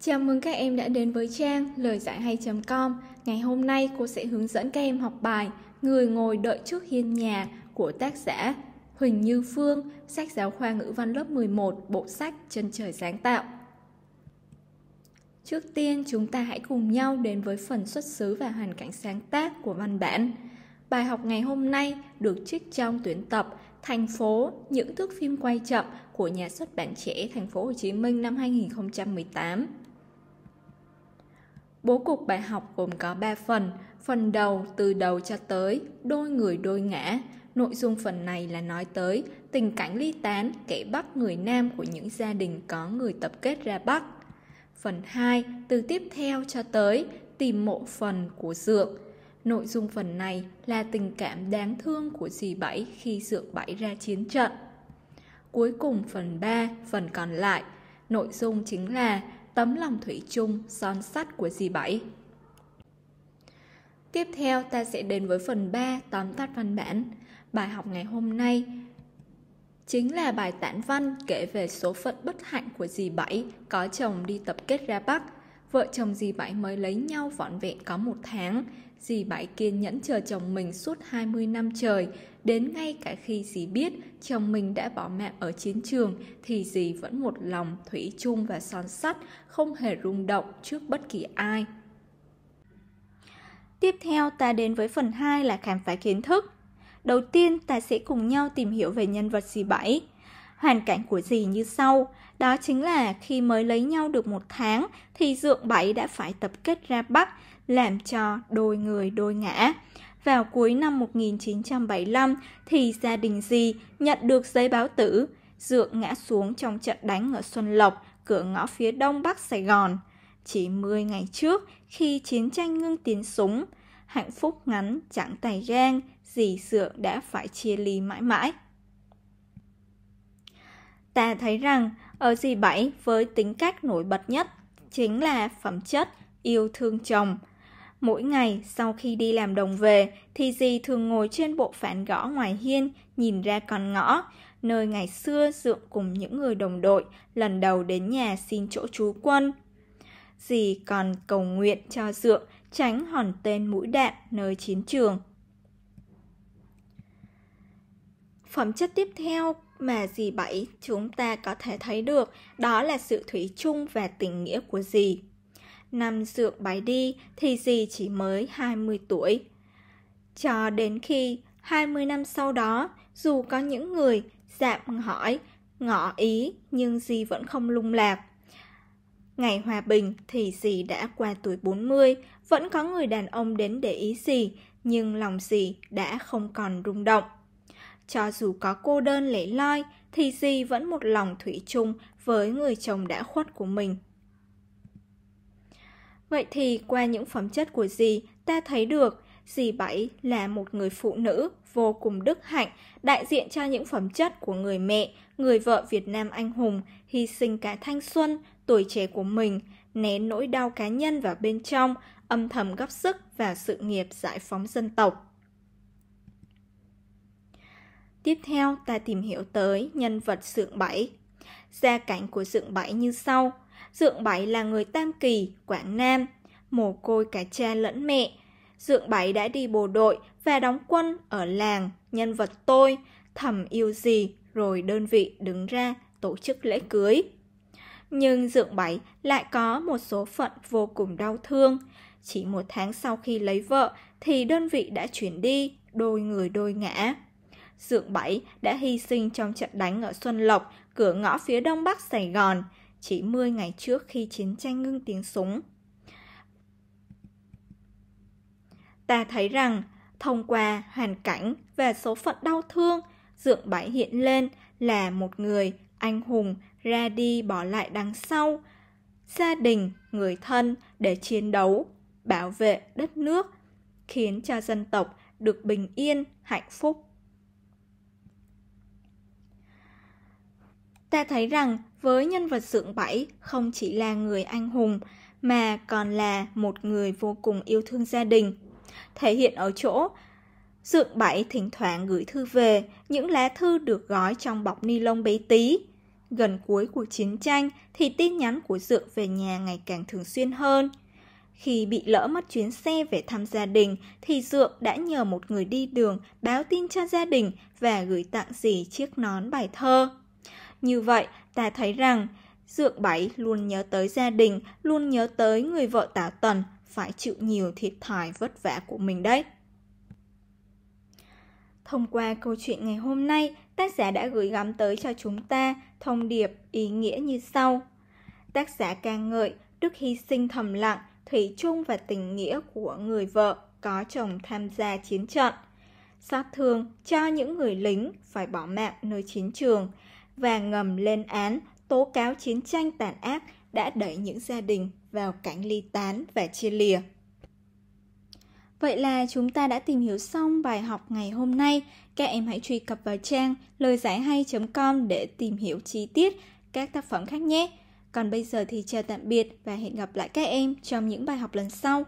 Chào mừng các em đã đến với trang lời giải hay.com. Ngày hôm nay cô sẽ hướng dẫn các em học bài Người ngồi đợi trước hiên nhà của tác giả Huỳnh Như Phương, sách giáo khoa ngữ văn lớp 11, bộ sách Chân trời sáng tạo. Trước tiên, chúng ta hãy cùng nhau đến với phần xuất xứ và hoàn cảnh sáng tác của văn bản. Bài học ngày hôm nay được trích trong tuyển tập Thành phố, những thước phim quay chậm của nhà xuất bản trẻ Thành phố Hồ Chí Minh năm 2018. Bố cục bài học gồm có 3 phần, phần đầu từ đầu cho tới đôi người đôi ngã. Nội dung phần này là nói tới tình cảnh ly tán kẻ Bắc người Nam của những gia đình có người tập kết ra Bắc. Phần 2 từ tiếp theo cho tới tìm mộ phần của dượng. Nội dung phần này là tình cảm đáng thương của dì Bảy khi dượng Bảy ra chiến trận. Cuối cùng phần 3, phần còn lại, nội dung chính là tấm lòng thủy chung son sắt của dì Bảy. Tiếp theo ta sẽ đến với phần 3 tóm tắt văn bản. Bài học ngày hôm nay chính là bài tản văn kể về số phận bất hạnh của dì Bảy có chồng đi tập kết ra Bắc Vợ chồng dì Bảy mới lấy nhau vỏn vẹn có một tháng. Dì Bảy kiên nhẫn chờ chồng mình suốt 20 năm trời. Đến ngay cả khi dì biết chồng mình đã bỏ mạng ở chiến trường thì dì vẫn một lòng thủy chung và son sắt, không hề rung động trước bất kỳ ai. Tiếp theo ta đến với phần 2 là khám phá kiến thức. Đầu tiên ta sẽ cùng nhau tìm hiểu về nhân vật dì Bảy. Hoàn cảnh của dì như sau, đó chính là khi mới lấy nhau được một tháng thì dượng bảy đã phải tập kết ra Bắc, làm cho đôi người đôi ngã. Vào cuối năm 1975 thì gia đình dì nhận được giấy báo tử, dượng ngã xuống trong trận đánh ở Xuân Lộc, cửa ngõ phía đông bắc Sài Gòn. Chỉ 10 ngày trước, khi chiến tranh ngưng tiến súng, hạnh phúc ngắn chẳng tài gan, dì dượng đã phải chia ly mãi mãi ta thấy rằng ở dì Bảy với tính cách nổi bật nhất chính là phẩm chất yêu thương chồng. Mỗi ngày sau khi đi làm đồng về thì dì thường ngồi trên bộ phản gõ ngoài hiên nhìn ra con ngõ, nơi ngày xưa dượng cùng những người đồng đội lần đầu đến nhà xin chỗ trú quân. Dì còn cầu nguyện cho dượng tránh hòn tên mũi đạn nơi chiến trường. Phẩm chất tiếp theo mà dì Bảy chúng ta có thể thấy được đó là sự thủy chung và tình nghĩa của dì. Năm dượng bảy đi thì dì chỉ mới 20 tuổi. Cho đến khi 20 năm sau đó, dù có những người dạm hỏi, ngỏ ý nhưng dì vẫn không lung lạc. Ngày hòa bình thì dì đã qua tuổi 40, vẫn có người đàn ông đến để ý dì, nhưng lòng dì đã không còn rung động cho dù có cô đơn lẻ loi thì dì vẫn một lòng thủy chung với người chồng đã khuất của mình. Vậy thì qua những phẩm chất của dì, ta thấy được dì Bảy là một người phụ nữ vô cùng đức hạnh, đại diện cho những phẩm chất của người mẹ, người vợ Việt Nam anh hùng, hy sinh cả thanh xuân, tuổi trẻ của mình, nén nỗi đau cá nhân vào bên trong, âm thầm góp sức vào sự nghiệp giải phóng dân tộc. Tiếp theo ta tìm hiểu tới nhân vật Sượng Bảy. Gia cảnh của Sượng Bảy như sau. Dượng Bảy là người Tam Kỳ, Quảng Nam, mồ côi cả cha lẫn mẹ. Dượng Bảy đã đi bộ đội và đóng quân ở làng, nhân vật tôi, thầm yêu gì, rồi đơn vị đứng ra tổ chức lễ cưới. Nhưng Dượng Bảy lại có một số phận vô cùng đau thương. Chỉ một tháng sau khi lấy vợ thì đơn vị đã chuyển đi, đôi người đôi ngã. Dượng Bảy đã hy sinh trong trận đánh ở Xuân Lộc, cửa ngõ phía đông bắc Sài Gòn, chỉ 10 ngày trước khi chiến tranh ngưng tiếng súng. Ta thấy rằng, thông qua hoàn cảnh và số phận đau thương, Dượng Bảy hiện lên là một người anh hùng ra đi bỏ lại đằng sau, gia đình, người thân để chiến đấu, bảo vệ đất nước, khiến cho dân tộc được bình yên, hạnh phúc. Ta thấy rằng với nhân vật sượng bảy không chỉ là người anh hùng mà còn là một người vô cùng yêu thương gia đình. Thể hiện ở chỗ Dượng Bảy thỉnh thoảng gửi thư về, những lá thư được gói trong bọc ni lông bé tí. Gần cuối cuộc chiến tranh thì tin nhắn của Dượng về nhà ngày càng thường xuyên hơn. Khi bị lỡ mất chuyến xe về thăm gia đình thì Dượng đã nhờ một người đi đường báo tin cho gia đình và gửi tặng dì chiếc nón bài thơ. Như vậy, ta thấy rằng Dượng Bảy luôn nhớ tới gia đình, luôn nhớ tới người vợ tả tần, phải chịu nhiều thiệt thòi vất vả của mình đấy. Thông qua câu chuyện ngày hôm nay, tác giả đã gửi gắm tới cho chúng ta thông điệp ý nghĩa như sau. Tác giả ca ngợi đức hy sinh thầm lặng, thủy chung và tình nghĩa của người vợ có chồng tham gia chiến trận. Xót thương cho những người lính phải bỏ mạng nơi chiến trường, và ngầm lên án tố cáo chiến tranh tàn ác đã đẩy những gia đình vào cảnh ly tán và chia lìa. Vậy là chúng ta đã tìm hiểu xong bài học ngày hôm nay. Các em hãy truy cập vào trang lời giải hay.com để tìm hiểu chi tiết các tác phẩm khác nhé. Còn bây giờ thì chào tạm biệt và hẹn gặp lại các em trong những bài học lần sau.